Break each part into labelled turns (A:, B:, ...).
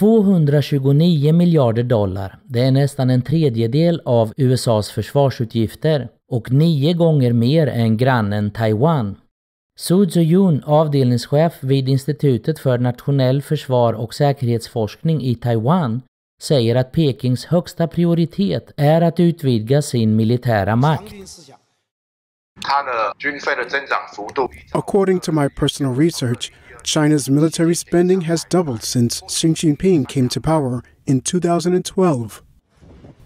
A: 229 miljarder dollar, det är nästan en tredjedel av USAs försvarsutgifter och nio gånger mer än grannen Taiwan. Su Ziyun, avdelningschef vid Institutet för nationell försvar och säkerhetsforskning i Taiwan, säger att Pekings högsta prioritet är att utvidga
B: sin militära makt. According to my personal research, China's military spending has doubled since Xi Jinping came to power in 2012.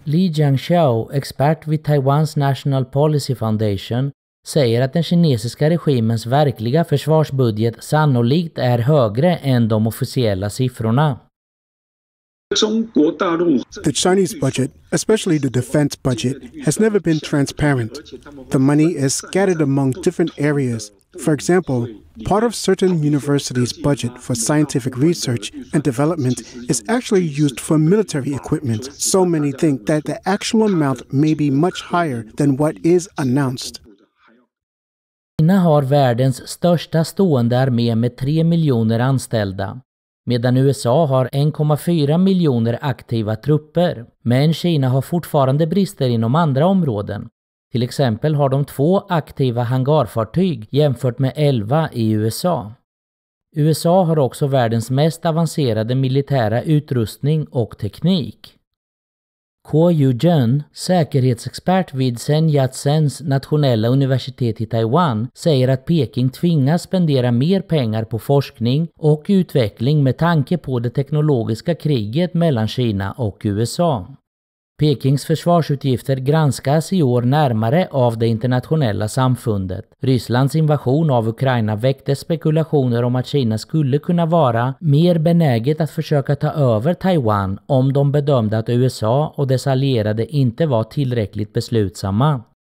A: Li Jiangxiao, expert with Taiwans National Policy Foundation, säger att den kinesiska regimens verkliga försvarsbudget sannolikt är högre än de officiella siffrorna.
B: The Chinese budget, especially the defense budget, has never been transparent. The money is scattered among different areas. For example, Part of certain universities' budget for scientific research and development is actually used for military equipment. So many think that the actual amount may be much higher than what is announced.
A: Kina har världens största stående armé med 3 miljoner anställda, medan USA har 1,4 miljoner aktiva trupper. Men Kina har fortfarande brister inom andra områden, till exempel har de två aktiva hangarfartyg jämfört med 11 i USA. USA har också världens mest avancerade militära utrustning och teknik. Ko Yujun, säkerhetsexpert vid Sen Yat-sens nationella universitet i Taiwan, säger att Peking tvingas spendera mer pengar på forskning och utveckling med tanke på det teknologiska kriget mellan Kina och USA. Pekings försvarsutgifter granskas i år närmare av det internationella samfundet. Rysslands invasion av Ukraina väckte spekulationer om att Kina skulle kunna vara mer benäget att försöka ta över Taiwan om de bedömde att USA och dess allierade inte var tillräckligt beslutsamma.